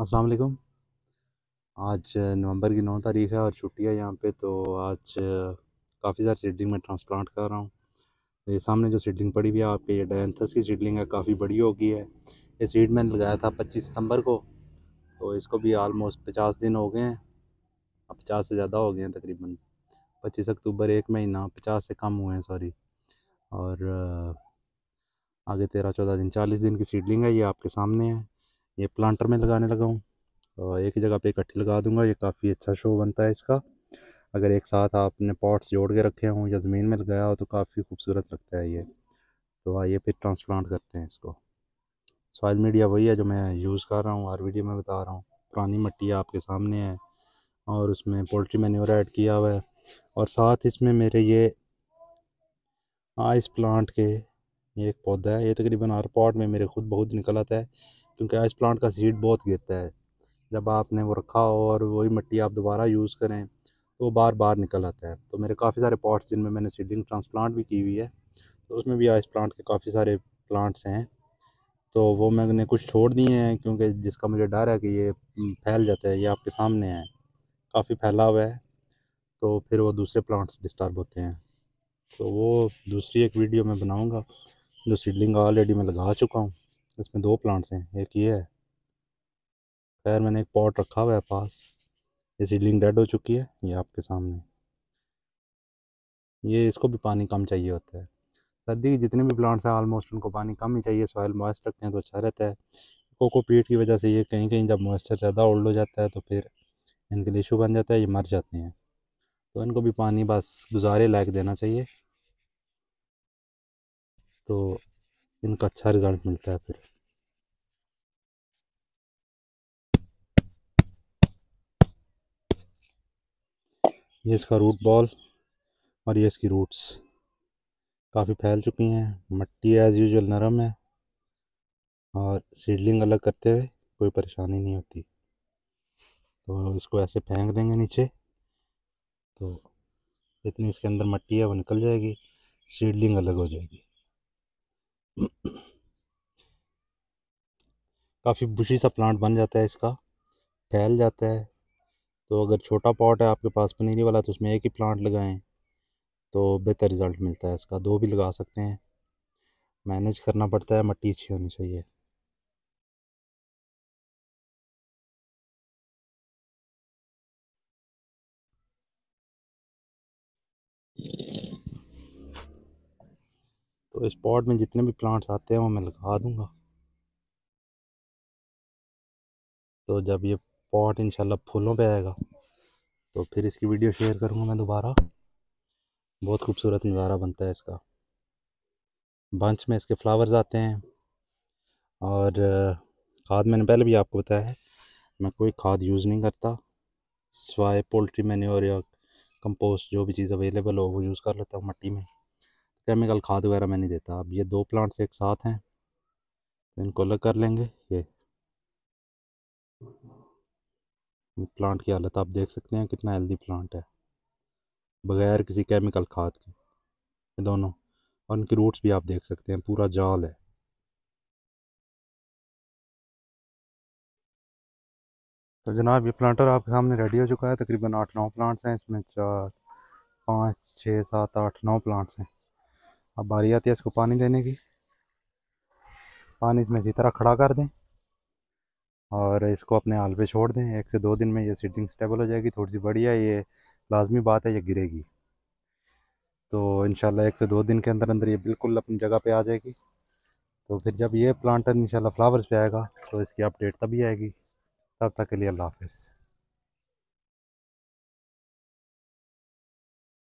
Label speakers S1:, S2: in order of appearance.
S1: अस्सलाम वालेकुम आज नवंबर की नौ तारीख है और छुट्टी है यहाँ पे तो आज काफ़ी सारी सीडलिंग में ट्रांसप्लांट कर रहा हूँ तो ये सामने जो सीडलिंग पड़ी हुई है आपके ये डायंथस की सीडलिंग है काफ़ी बड़ी हो गई है ये सीड मैंने लगाया था पच्चीस सितंबर को तो इसको भी आलमोस्ट पचास दिन हो गए हैं अब पचास से ज़्यादा हो गए हैं तकरीबन पच्चीस अक्टूबर एक महीना पचास से कम हुए हैं सॉरी और आगे तेरह चौदह दिन चालीस दिन की सीडलिंग है ये आपके सामने है ये प्लांटर में लगाने लगा हूँ एक ही जगह पे इकट्ठी लगा दूंगा ये काफ़ी अच्छा शो बनता है इसका अगर एक साथ आपने पॉट्स जोड़ के रखे हों या ज़मीन में लगाया हो तो काफ़ी खूबसूरत लगता है ये तो आइए फिर ट्रांसप्लांट करते हैं इसको सॉइल मीडिया वही है जो मैं यूज़ कर रहा हूँ हर वीडियो में बता रहा हूँ पुरानी मट्टी आपके सामने है और उसमें पोल्ट्री मैन्योर ऐड किया हुआ है और साथ इसमें मेरे ये आइस प्लांट के ये एक पौधा है ये तकरीबन हर पॉट में मेरे खुद बहुत निकल आता है क्योंकि आइस प्लांट का सीड बहुत गिरता है जब आपने वो रखा हो और वही मिट्टी आप दोबारा यूज़ करें तो वो बार बार निकल आता है तो मेरे काफ़ी सारे पॉट्स जिनमें मैंने सीडिंग ट्रांसप्लांट भी की हुई है तो उसमें भी आइस प्लांट के काफ़ी सारे प्लांट्स हैं तो वो मैंने कुछ छोड़ दिए हैं क्योंकि जिसका मुझे डर है कि ये फैल जाता है ये आपके सामने है काफ़ी फैला हुआ है तो फिर वो दूसरे प्लांट्स डिस्टर्ब होते हैं तो वो दूसरी एक वीडियो में बनाऊँगा जो सीडलिंग ऑलरेडी मैं लगा चुका हूँ इसमें दो प्लांट्स हैं एक ये है खैर मैंने एक पॉट रखा हुआ है पास ये सीडलिंग डेड हो चुकी है ये आपके सामने ये इसको भी पानी कम चाहिए होता है सर्दी के जितने भी प्लांट्स हैं ऑलमोस्ट उनको पानी कम ही चाहिए सॉयल मॉइस्ट रखते हैं तो अच्छा रहता है कोको पीट की वजह से ये कहीं कहीं जब मॉइस्चर ज़्यादा ओल्ड हो जाता है तो फिर इनके लिए इशू बन जाता है ये मर जाते हैं तो इनको भी पानी बस गुजारे लायक देना चाहिए तो इनका अच्छा रिज़ल्ट मिलता है फिर ये इसका रूट बॉल और ये इसकी रूट्स काफ़ी फैल चुकी हैं मट्टी एज़ यूजल नरम है और सीडलिंग अलग करते हुए कोई परेशानी नहीं होती तो इसको ऐसे फेंक देंगे नीचे तो जितनी इसके अंदर मट्टी है वो निकल जाएगी सीडलिंग अलग हो जाएगी काफ़ी बुशी सा प्लांट बन जाता है इसका फैल जाता है तो अगर छोटा पॉट है आपके पास पनीरी वाला तो उसमें एक ही प्लांट लगाएं तो बेहतर रिज़ल्ट मिलता है इसका दो भी लगा सकते हैं मैनेज करना पड़ता है मट्टी अच्छी होनी चाहिए तो इस पॉट में जितने भी प्लांट्स आते हैं वो मैं लगा दूंगा तो जब ये पॉट इंशाल्लाह फूलों पे आएगा तो फिर इसकी वीडियो शेयर करूँगा मैं दोबारा बहुत खूबसूरत नज़ारा बनता है इसका बंच में इसके फ्लावर्स आते हैं और खाद मैंने पहले भी आपको बताया है मैं कोई खाद यूज़ नहीं करता सवाए पोल्ट्री मैन्योर या कंपोस्ट जो भी चीज़ अवेलेबल हो वो यूज़ कर लेता हूँ मट्टी में केमिकल खाद वगैरह मैं नहीं देता अब ये दो प्लांट्स एक साथ हैं तो इनको अलग कर लेंगे ये प्लांट की हालत आप देख सकते हैं कितना हेल्दी प्लांट है बगैर किसी केमिकल खाद के ये दोनों और उनके रूट्स भी आप देख सकते हैं पूरा जाल है तो जनाब ये प्लांटर आपके सामने रेडी हो चुका है तकरीबन आठ नौ प्लांट्स हैं इसमें चार पाँच छः सात आठ नौ प्लांट्स हैं अब बारी आती है इसको पानी देने की पानी इसमें इसी तरह खड़ा कर दें और इसको अपने हाल पे छोड़ दें एक से दो दिन में ये सीटिंग स्टेबल हो जाएगी थोड़ी सी बढ़िया ये लाजमी बात है ये गिरेगी तो इन एक से दो दिन के अंदर अंदर ये बिल्कुल अपनी जगह पर आ जाएगी तो फिर जब ये प्लांट इन फ्लावर्स पे आएगा तो इसकी अपडेट तभी आएगी तब तक के लिए अल्लाह हाफ